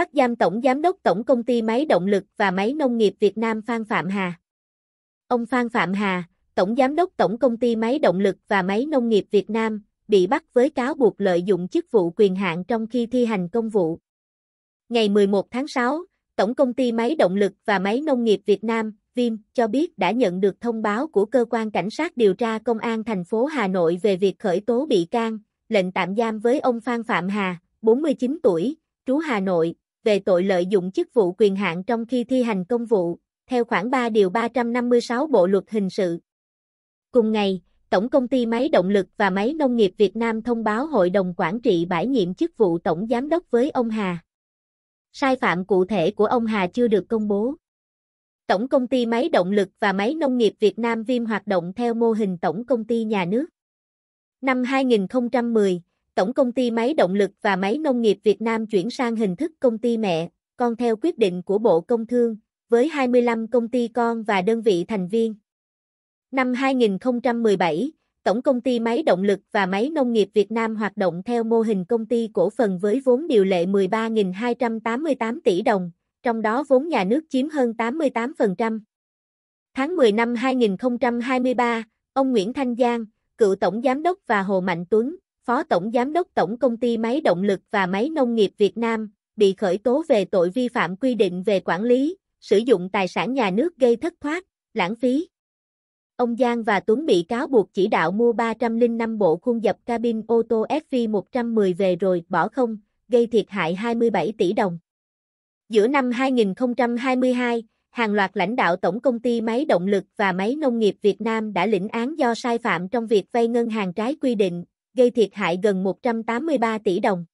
bắt giam Tổng Giám đốc Tổng Công ty Máy Động lực và Máy Nông nghiệp Việt Nam Phan Phạm Hà. Ông Phan Phạm Hà, Tổng Giám đốc Tổng Công ty Máy Động lực và Máy Nông nghiệp Việt Nam, bị bắt với cáo buộc lợi dụng chức vụ quyền hạn trong khi thi hành công vụ. Ngày 11 tháng 6, Tổng Công ty Máy Động lực và Máy Nông nghiệp Việt Nam, VIM, cho biết đã nhận được thông báo của Cơ quan Cảnh sát điều tra Công an thành phố Hà Nội về việc khởi tố bị can, lệnh tạm giam với ông Phan Phạm Hà, 49 tuổi, trú Hà Nội, về tội lợi dụng chức vụ quyền hạn trong khi thi hành công vụ, theo khoảng 3 điều 356 Bộ luật hình sự. Cùng ngày, Tổng công ty Máy động lực và Máy nông nghiệp Việt Nam thông báo hội đồng quản trị bãi nhiệm chức vụ tổng giám đốc với ông Hà. Sai phạm cụ thể của ông Hà chưa được công bố. Tổng công ty Máy động lực và Máy nông nghiệp Việt Nam Vim hoạt động theo mô hình tổng công ty nhà nước. Năm 2010, Tổng công ty Máy động lực và Máy nông nghiệp Việt Nam chuyển sang hình thức công ty mẹ, con theo quyết định của Bộ Công Thương, với 25 công ty con và đơn vị thành viên. Năm 2017, Tổng công ty Máy động lực và Máy nông nghiệp Việt Nam hoạt động theo mô hình công ty cổ phần với vốn điều lệ 13.288 tỷ đồng, trong đó vốn nhà nước chiếm hơn 88%. Tháng 10 năm 2023, ông Nguyễn Thanh Giang, cựu tổng giám đốc và Hồ Mạnh Tuấn, Phó Tổng Giám đốc Tổng Công ty Máy Động lực và Máy Nông nghiệp Việt Nam, bị khởi tố về tội vi phạm quy định về quản lý, sử dụng tài sản nhà nước gây thất thoát, lãng phí. Ông Giang và Tuấn bị cáo buộc chỉ đạo mua 305 bộ khung dập cabin ô tô FV110 về rồi bỏ không, gây thiệt hại 27 tỷ đồng. Giữa năm 2022, hàng loạt lãnh đạo Tổng Công ty Máy Động lực và Máy Nông nghiệp Việt Nam đã lĩnh án do sai phạm trong việc vay ngân hàng trái quy định, gây thiệt hại gần 183 tỷ đồng.